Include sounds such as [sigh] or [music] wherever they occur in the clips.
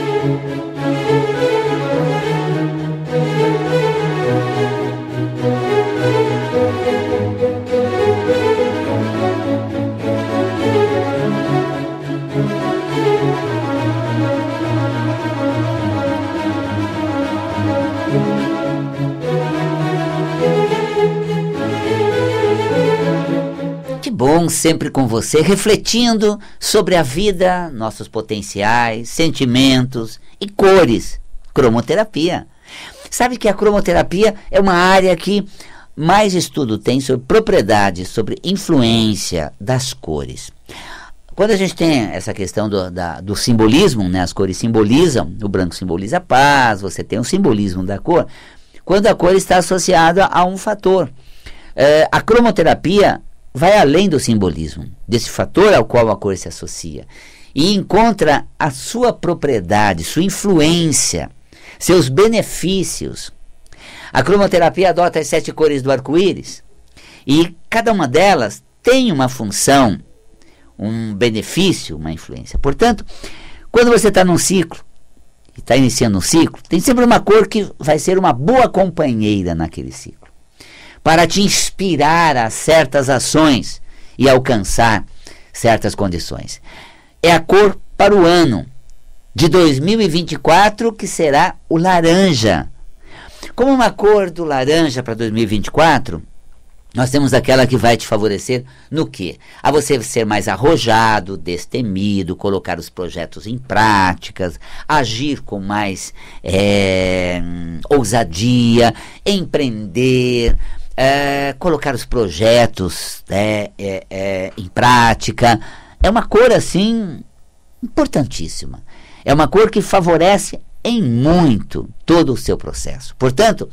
Thank you. sempre com você, refletindo sobre a vida, nossos potenciais, sentimentos e cores. Cromoterapia. Sabe que a cromoterapia é uma área que mais estudo tem sobre propriedades, sobre influência das cores. Quando a gente tem essa questão do, da, do simbolismo, né? as cores simbolizam, o branco simboliza paz, você tem o um simbolismo da cor, quando a cor está associada a um fator. É, a cromoterapia vai além do simbolismo, desse fator ao qual a cor se associa, e encontra a sua propriedade, sua influência, seus benefícios. A cromoterapia adota as sete cores do arco-íris e cada uma delas tem uma função, um benefício, uma influência. Portanto, quando você está num ciclo, e está iniciando um ciclo, tem sempre uma cor que vai ser uma boa companheira naquele ciclo para te inspirar a certas ações e alcançar certas condições. É a cor para o ano de 2024 que será o laranja. Como uma cor do laranja para 2024, nós temos aquela que vai te favorecer no quê? A você ser mais arrojado, destemido, colocar os projetos em práticas, agir com mais é, ousadia, empreender, é, colocar os projetos né, é, é, em prática. É uma cor assim importantíssima. É uma cor que favorece em muito todo o seu processo. Portanto,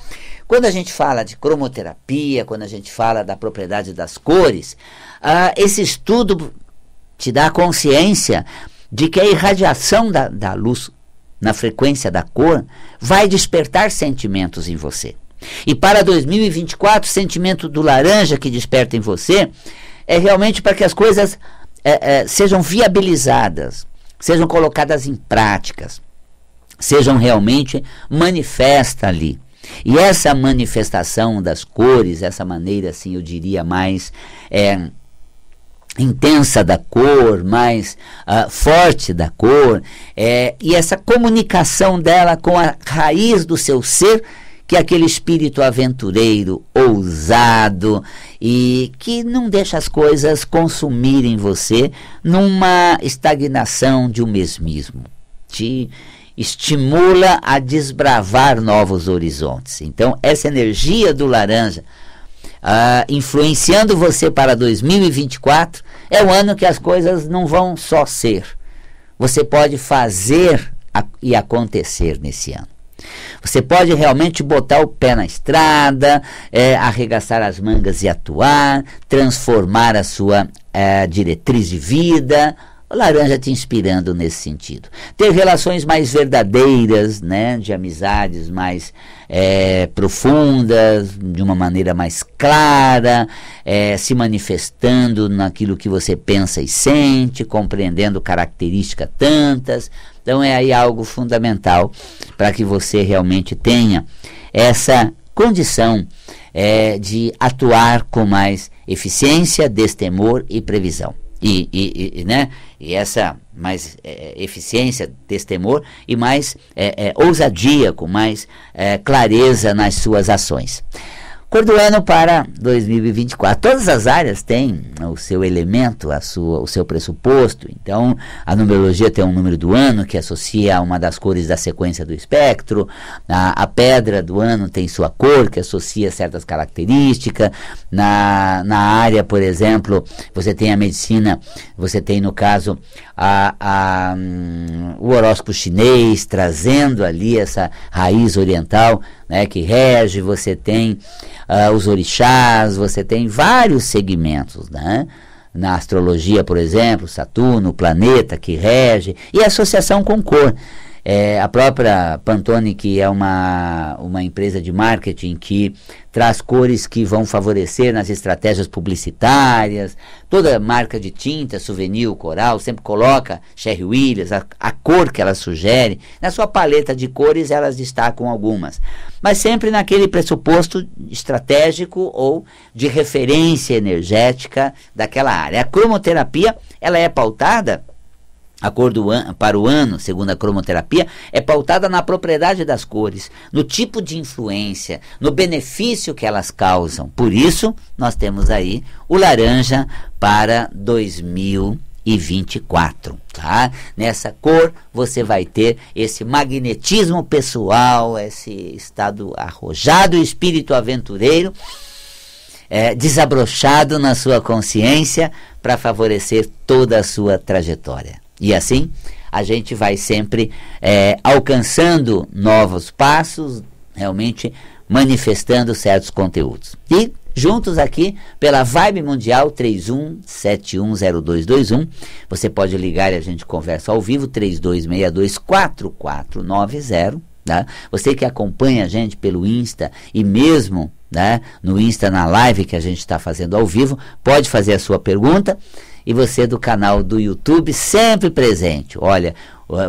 quando a gente fala de cromoterapia, quando a gente fala da propriedade das cores, ah, esse estudo te dá consciência de que a irradiação da, da luz na frequência da cor vai despertar sentimentos em você. E para 2024, o sentimento do laranja que desperta em você é realmente para que as coisas é, é, sejam viabilizadas, sejam colocadas em práticas, sejam realmente manifesta ali. E essa manifestação das cores, essa maneira, assim, eu diria, mais é, intensa da cor, mais uh, forte da cor, é, e essa comunicação dela com a raiz do seu ser que é aquele espírito aventureiro, ousado e que não deixa as coisas consumirem você numa estagnação de um mesmismo. Te estimula a desbravar novos horizontes. Então, essa energia do laranja ah, influenciando você para 2024 é o ano que as coisas não vão só ser. Você pode fazer e acontecer nesse ano. Você pode realmente botar o pé na estrada, é, arregaçar as mangas e atuar, transformar a sua é, diretriz de vida, o laranja te inspirando nesse sentido. Ter relações mais verdadeiras, né, de amizades mais é, profundas, de uma maneira mais clara, é, se manifestando naquilo que você pensa e sente, compreendendo características tantas. Então é aí algo fundamental para que você realmente tenha essa condição é, de atuar com mais eficiência, destemor e previsão e, e, e, né, e essa mais é, é eficiência desse temor e mais é, é, ousadia, com mais é, clareza nas suas ações. Cor do ano para 2024. Todas as áreas têm né, o seu elemento, a sua, o seu pressuposto. Então, a numerologia tem um número do ano que associa a uma das cores da sequência do espectro, a, a pedra do ano tem sua cor que associa certas características. Na, na área, por exemplo, você tem a medicina, você tem, no caso, a, a um, o horóscopo chinês, trazendo ali essa raiz oriental né, que rege, você tem uh, os orixás, você tem vários segmentos, né? Na astrologia, por exemplo, Saturno, o planeta que rege, e associação com cor. É, a própria Pantone, que é uma, uma empresa de marketing que traz cores que vão favorecer nas estratégias publicitárias. Toda marca de tinta, souvenir, coral, sempre coloca Sherry Williams, a, a cor que ela sugere. Na sua paleta de cores, elas destacam algumas. Mas sempre naquele pressuposto estratégico ou de referência energética daquela área. A cromoterapia, ela é pautada a acordo para o ano, segundo a cromoterapia, é pautada na propriedade das cores, no tipo de influência, no benefício que elas causam. Por isso, nós temos aí o laranja para 2024, tá? Nessa cor você vai ter esse magnetismo pessoal, esse estado arrojado, espírito aventureiro, é, desabrochado na sua consciência para favorecer toda a sua trajetória. E assim a gente vai sempre é, alcançando novos passos, realmente manifestando certos conteúdos. E juntos aqui pela Vibe Mundial 31710221. Você pode ligar e a gente conversa ao vivo 32624490, tá? Você que acompanha a gente pelo Insta e mesmo, né, no Insta na live que a gente está fazendo ao vivo, pode fazer a sua pergunta e você do canal do YouTube sempre presente. Olha,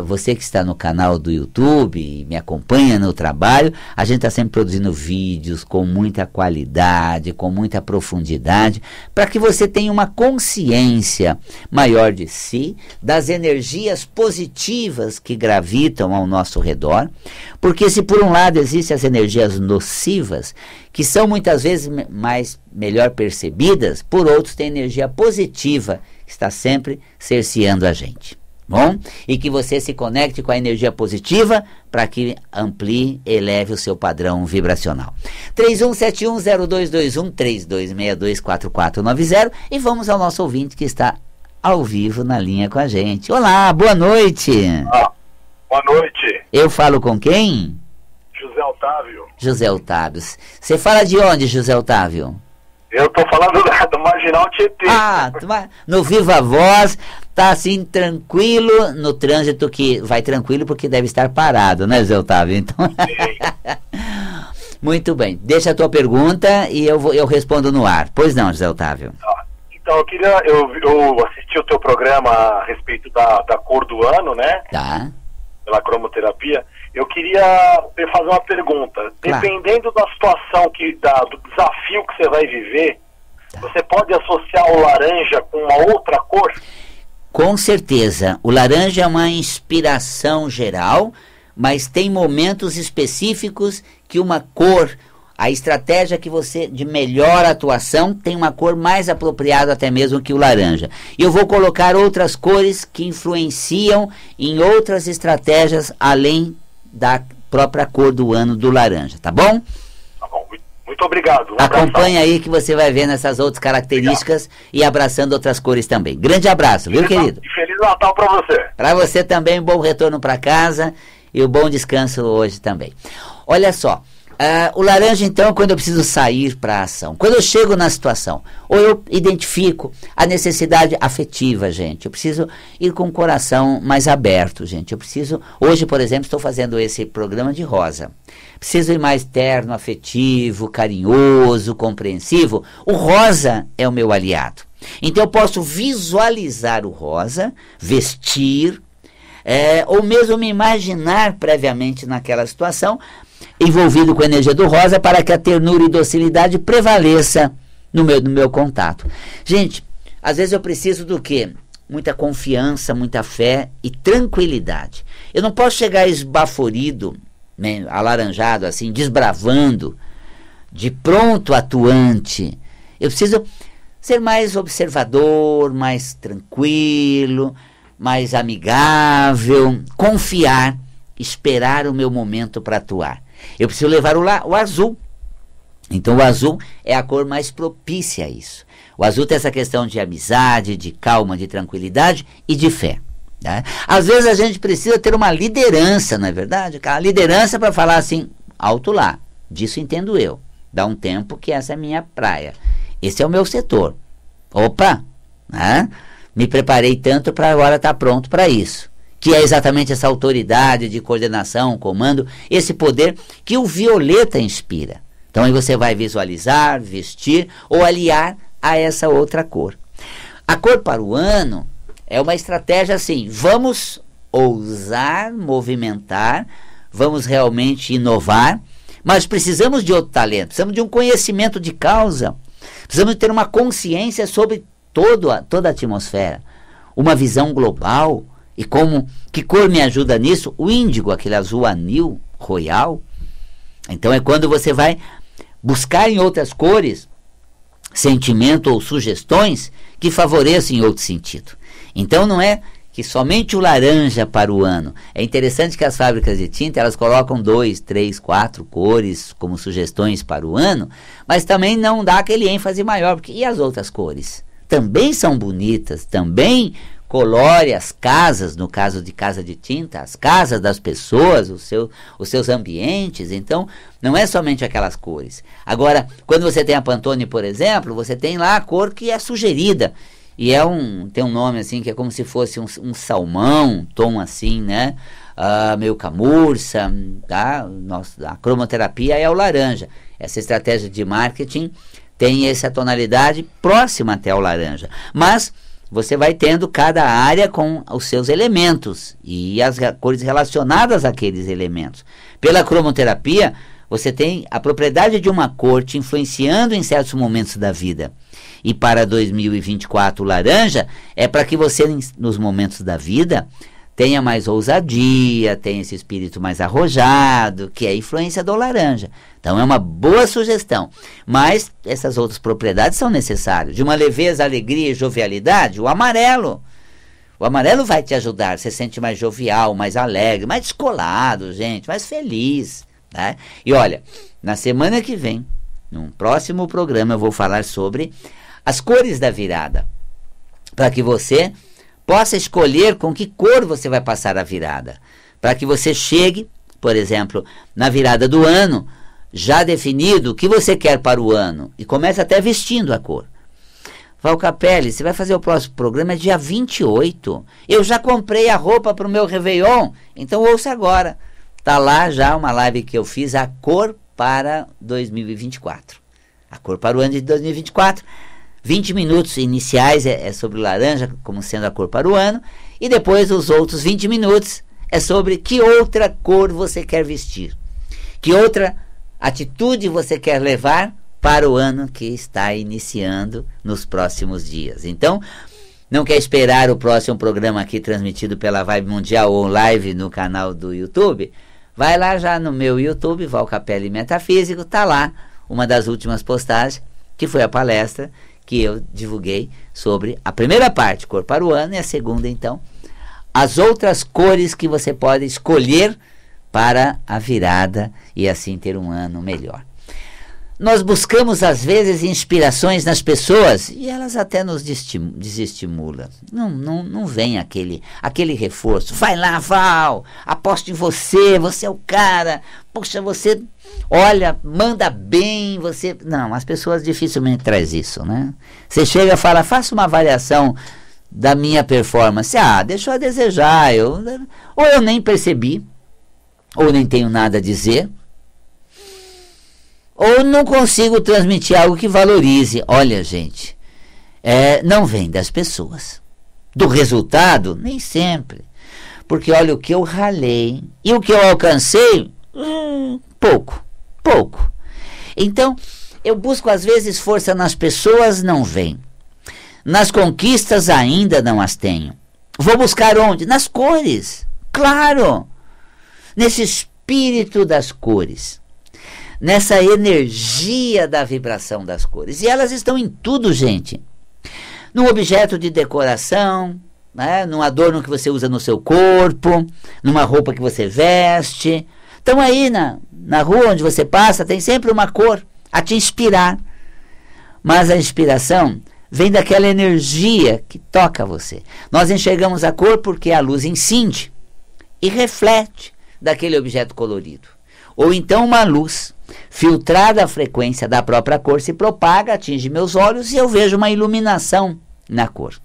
você que está no canal do YouTube e me acompanha no trabalho, a gente está sempre produzindo vídeos com muita qualidade, com muita profundidade, para que você tenha uma consciência maior de si, das energias positivas que gravitam ao nosso redor, porque se por um lado existem as energias nocivas, que são muitas vezes mais melhor percebidas, por outros tem energia positiva que está sempre cerceando a gente bom? E que você se conecte com a energia positiva para que amplie e eleve o seu padrão vibracional. 31710221 32624490 e vamos ao nosso ouvinte que está ao vivo na linha com a gente. Olá, boa noite. Ah, boa noite. Eu falo com quem? José Otávio. José Otávio. Você fala de onde, José Otávio? Eu tô falando [laughs] do Marginal Tietê. Ah, no Viva Voz, tá assim tranquilo no trânsito que vai tranquilo porque deve estar parado, né, Zé Otávio? Então. [laughs] Muito bem. Deixa a tua pergunta e eu vou, eu respondo no ar. Pois não, José Otávio. Então, eu queria eu, eu assisti o teu programa a respeito da, da cor do ano, né? Tá. Pela cromoterapia. Eu queria fazer uma pergunta. Claro. Dependendo da situação que da, do desafio que você vai viver, tá. você pode associar o laranja com uma outra cor? Com certeza, o laranja é uma inspiração geral, mas tem momentos específicos que uma cor, a estratégia que você de melhor atuação tem uma cor mais apropriada até mesmo que o laranja. Eu vou colocar outras cores que influenciam em outras estratégias além da própria cor do ano do laranja, tá bom? Muito obrigado. Um Acompanhe aí que você vai vendo essas outras características obrigado. e abraçando outras cores também. Grande abraço, feliz viu, querido? E Feliz Natal para você. Para você também, bom retorno para casa e um bom descanso hoje também. Olha só. Uh, o laranja, então, é quando eu preciso sair para a ação, quando eu chego na situação, ou eu identifico a necessidade afetiva, gente. Eu preciso ir com o coração mais aberto, gente. Eu preciso, hoje, por exemplo, estou fazendo esse programa de rosa. Preciso ir mais terno, afetivo, carinhoso, compreensivo. O rosa é o meu aliado. Então, eu posso visualizar o rosa, vestir, é, ou mesmo me imaginar previamente naquela situação envolvido com a energia do rosa para que a ternura e docilidade prevaleça no meu, no meu contato. Gente, às vezes eu preciso do quê? Muita confiança, muita fé e tranquilidade. Eu não posso chegar esbaforido, né, alaranjado, assim, desbravando, de pronto atuante. Eu preciso ser mais observador, mais tranquilo, mais amigável, confiar, esperar o meu momento para atuar. Eu preciso levar o, la, o azul. Então o azul é a cor mais propícia a isso. O azul tem essa questão de amizade, de calma, de tranquilidade e de fé. Né? Às vezes a gente precisa ter uma liderança, não é verdade? A liderança para falar assim, alto lá, disso entendo eu. Dá um tempo que essa é minha praia. Esse é o meu setor. Opa! Né? Me preparei tanto para agora estar tá pronto para isso que é exatamente essa autoridade de coordenação, comando, esse poder que o violeta inspira. Então aí você vai visualizar, vestir ou aliar a essa outra cor. A cor para o ano é uma estratégia assim, vamos ousar, movimentar, vamos realmente inovar, mas precisamos de outro talento, precisamos de um conhecimento de causa, precisamos ter uma consciência sobre todo a, toda a atmosfera, uma visão global, e como que cor me ajuda nisso? O índigo, aquele azul anil royal. Então é quando você vai buscar em outras cores sentimento ou sugestões que favoreçam em outro sentido. Então não é que somente o laranja para o ano. É interessante que as fábricas de tinta elas colocam dois, três, quatro cores como sugestões para o ano, mas também não dá aquele ênfase maior porque e as outras cores também são bonitas, também colore as casas, no caso de casa de tinta, as casas das pessoas, o seu, os seus ambientes. Então, não é somente aquelas cores. Agora, quando você tem a Pantone, por exemplo, você tem lá a cor que é sugerida. E é um, tem um nome assim que é como se fosse um, um salmão, um tom assim, né? Uh, meio camurça, tá? Nossa, a cromoterapia é o laranja. Essa estratégia de marketing tem essa tonalidade próxima até ao laranja. Mas você vai tendo cada área com os seus elementos e as cores relacionadas àqueles elementos. Pela cromoterapia, você tem a propriedade de uma cor te influenciando em certos momentos da vida. E para 2024, laranja é para que você, nos momentos da vida, tenha mais ousadia, tenha esse espírito mais arrojado, que é a influência do laranja. Então é uma boa sugestão. Mas essas outras propriedades são necessárias. De uma leveza, alegria e jovialidade, o amarelo. O amarelo vai te ajudar. Você sente mais jovial, mais alegre, mais descolado, gente, mais feliz. Tá? E olha, na semana que vem, num próximo programa, eu vou falar sobre as cores da virada. Para que você possa escolher com que cor você vai passar a virada, para que você chegue, por exemplo, na virada do ano, já definido o que você quer para o ano e comece até vestindo a cor. Valcapelli, você vai fazer o próximo programa dia 28. Eu já comprei a roupa para o meu Réveillon, então ouça agora. Está lá já uma live que eu fiz a cor para 2024. A cor para o ano de 2024. 20 minutos iniciais é, é sobre laranja, como sendo a cor para o ano, e depois os outros 20 minutos é sobre que outra cor você quer vestir, que outra atitude você quer levar para o ano que está iniciando nos próximos dias. Então, não quer esperar o próximo programa aqui transmitido pela Vibe Mundial ou live no canal do YouTube? Vai lá já no meu YouTube, Val Metafísico, tá lá uma das últimas postagens, que foi a palestra que eu divulguei sobre a primeira parte, cor para o ano, e a segunda, então, as outras cores que você pode escolher para a virada e assim ter um ano melhor nós buscamos às vezes inspirações nas pessoas e elas até nos desestimulam. Não, não, não vem aquele, aquele reforço. Vai lá, Val, aposto em você, você é o cara. Poxa, você olha, manda bem, você. Não, as pessoas dificilmente traz isso, né? Você chega e fala, faça uma avaliação da minha performance. Ah, deixou a desejar. Eu, ou eu nem percebi, ou nem tenho nada a dizer ou não consigo transmitir algo que valorize. Olha, gente, é, não vem das pessoas. Do resultado, nem sempre. Porque olha o que eu ralei e o que eu alcancei, hum, pouco, pouco. Então, eu busco às vezes força nas pessoas, não vem. Nas conquistas ainda não as tenho. Vou buscar onde? Nas cores. Claro. Nesse espírito das cores nessa energia da vibração das cores. E elas estão em tudo, gente. Num objeto de decoração, né? num adorno que você usa no seu corpo, numa roupa que você veste. Então aí na, na rua onde você passa tem sempre uma cor a te inspirar. Mas a inspiração vem daquela energia que toca você. Nós enxergamos a cor porque a luz incide e reflete daquele objeto colorido. Ou então uma luz filtrada a frequência da própria cor se propaga, atinge meus olhos e eu vejo uma iluminação na cor.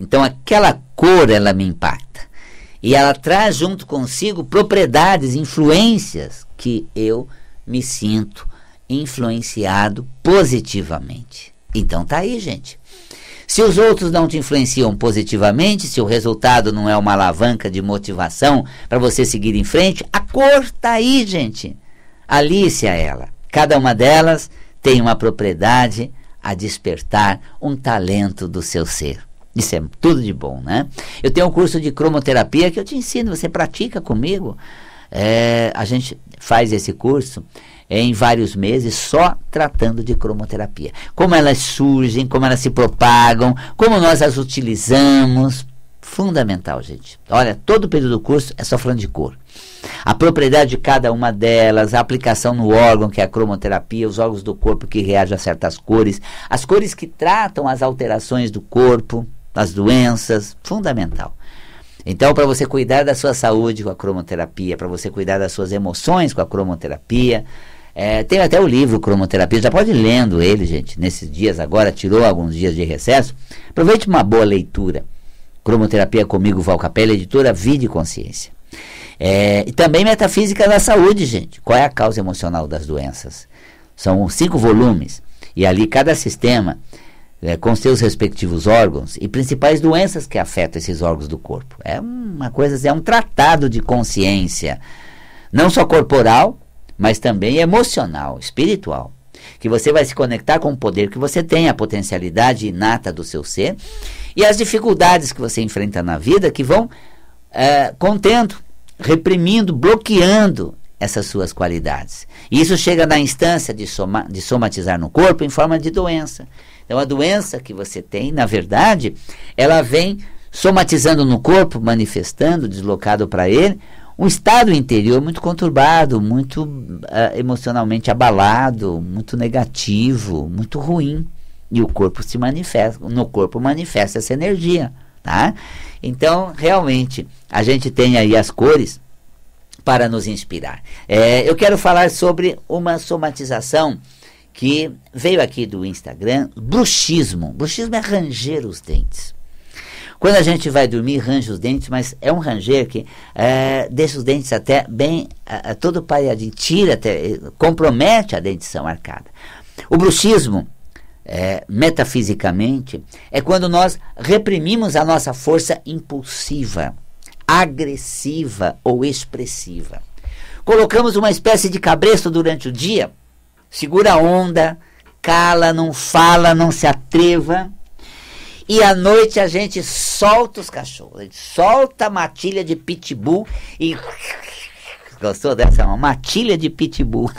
Então aquela cor ela me impacta e ela traz junto consigo propriedades, influências que eu me sinto influenciado positivamente. Então tá aí, gente. Se os outros não te influenciam positivamente, se o resultado não é uma alavanca de motivação para você seguir em frente, a cor tá aí, gente. Alice a é ela. Cada uma delas tem uma propriedade a despertar um talento do seu ser. Isso é tudo de bom, né? Eu tenho um curso de cromoterapia que eu te ensino, você pratica comigo. É, a gente faz esse curso em vários meses só tratando de cromoterapia. Como elas surgem, como elas se propagam, como nós as utilizamos fundamental, gente. Olha, todo o período do curso é só falando de cor. A propriedade de cada uma delas, a aplicação no órgão, que é a cromoterapia, os órgãos do corpo que reagem a certas cores, as cores que tratam as alterações do corpo, as doenças, fundamental. Então, para você cuidar da sua saúde com a cromoterapia, para você cuidar das suas emoções com a cromoterapia, é, tem até o livro Cromoterapia, já pode ir lendo ele, gente, nesses dias agora, tirou alguns dias de recesso. Aproveite uma boa leitura. Cromoterapia comigo, Val Capella, editora Vida e Consciência. É, e também Metafísica da Saúde, gente. Qual é a causa emocional das doenças? São cinco volumes e ali cada sistema é, com seus respectivos órgãos e principais doenças que afetam esses órgãos do corpo. É uma coisa, assim, é um tratado de consciência, não só corporal, mas também emocional, espiritual que você vai se conectar com o poder que você tem, a potencialidade inata do seu ser e as dificuldades que você enfrenta na vida que vão é, contendo, reprimindo, bloqueando essas suas qualidades. E isso chega na instância de, soma, de somatizar no corpo em forma de doença. Então, a doença que você tem, na verdade, ela vem somatizando no corpo, manifestando, deslocado para ele, um estado interior muito conturbado, muito uh, emocionalmente abalado, muito negativo, muito ruim. E o corpo se manifesta, no corpo manifesta essa energia, tá? Então, realmente, a gente tem aí as cores para nos inspirar. É, eu quero falar sobre uma somatização que veio aqui do Instagram, bruxismo. Bruxismo é ranger os dentes. Quando a gente vai dormir, range os dentes, mas é um ranger que é, deixa os dentes até bem, é, é todo pareadinho, tira até, eh, compromete a dentição arcada. O bruxismo, é, metafisicamente, é quando nós reprimimos a nossa força impulsiva, agressiva ou expressiva. Colocamos uma espécie de cabresto durante o dia, segura a onda, cala, não fala, não se atreva e à noite a gente solta os cachorros. A gente solta a matilha de pitbull e. Gostou dessa? É uma matilha de pitbull.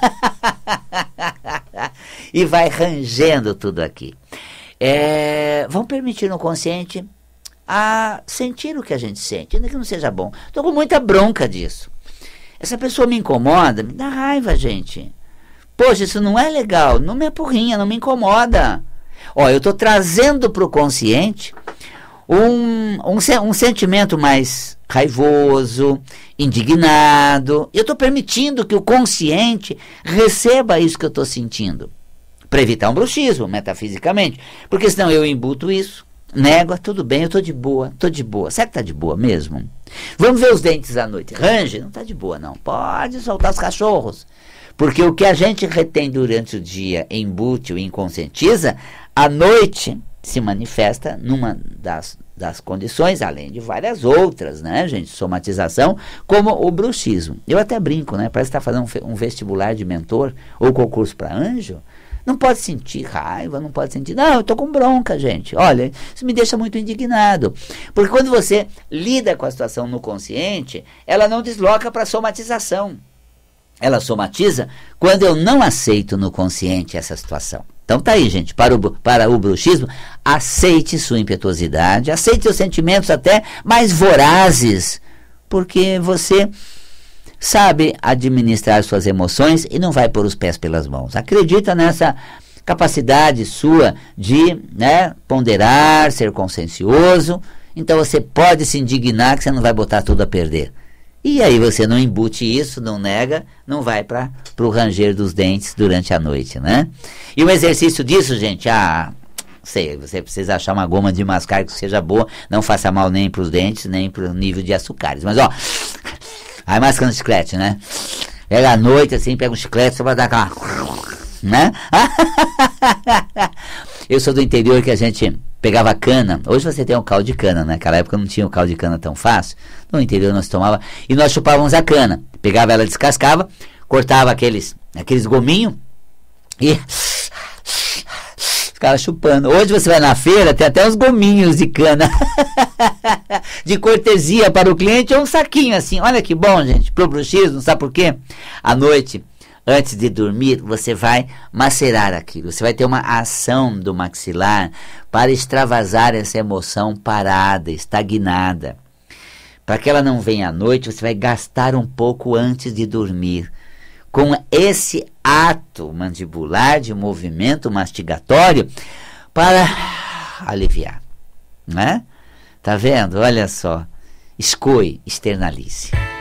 [laughs] e vai rangendo tudo aqui. É, vão permitir no consciente a sentir o que a gente sente, ainda que não seja bom. Estou com muita bronca disso. Essa pessoa me incomoda, me dá raiva, gente. Poxa, isso não é legal, não me apurrinha, não me incomoda. Ó, eu estou trazendo para o consciente um, um, um sentimento mais raivoso, indignado. Eu estou permitindo que o consciente receba isso que eu estou sentindo. Para evitar um bruxismo, metafisicamente. Porque senão eu embuto isso, nego, ah, tudo bem, eu estou de boa, estou de boa. Será que está de boa mesmo? Vamos ver os dentes à noite. Range? Não está de boa, não. Pode soltar os cachorros. Porque o que a gente retém durante o dia, embute ou inconscientiza, à noite se manifesta numa das, das condições, além de várias outras, né, gente? Somatização, como o bruxismo. Eu até brinco, né? Parece estar tá fazendo um, vestibular de mentor ou concurso para anjo. Não pode sentir raiva, não pode sentir. Não, eu tô com bronca, gente. Olha, isso me deixa muito indignado. Porque quando você lida com a situação no consciente, ela não desloca para somatização ela somatiza quando eu não aceito no consciente essa situação. Então tá aí, gente, para o, para o bruxismo, aceite sua impetuosidade, aceite os sentimentos até mais vorazes, porque você sabe administrar suas emoções e não vai pôr os pés pelas mãos. Acredita nessa capacidade sua de né, ponderar, ser consciencioso, então você pode se indignar que você não vai botar tudo a perder. E aí você não embute isso, não nega, não vai para o ranger dos dentes durante a noite, né? E o exercício disso, gente, ah, sei, você precisa achar uma goma de mascar que seja boa, não faça mal nem para os dentes, nem para o nível de açúcares. Mas ó, aí mascando chiclete, né? Pega a noite assim, pega um chiclete só para dar aquela. né? [laughs] Eu sou do interior que a gente pegava cana. Hoje você tem o um caldo de cana, né? Naquela época não tinha o um caldo de cana tão fácil. No interior nós tomava e nós chupávamos a cana. Pegava ela, descascava, cortava aqueles aqueles gominhos e [laughs] ficava chupando. Hoje você vai na feira, tem até uns gominhos de cana. [laughs] de cortesia para o cliente, ou é um saquinho assim. Olha que bom, gente, pro bruxismo, sabe por quê? À noite antes de dormir, você vai macerar aquilo. Você vai ter uma ação do maxilar para extravasar essa emoção parada, estagnada. Para que ela não venha à noite, você vai gastar um pouco antes de dormir. Com esse ato mandibular de movimento mastigatório para aliviar, né? Tá vendo? Olha só. Escoe, externalize.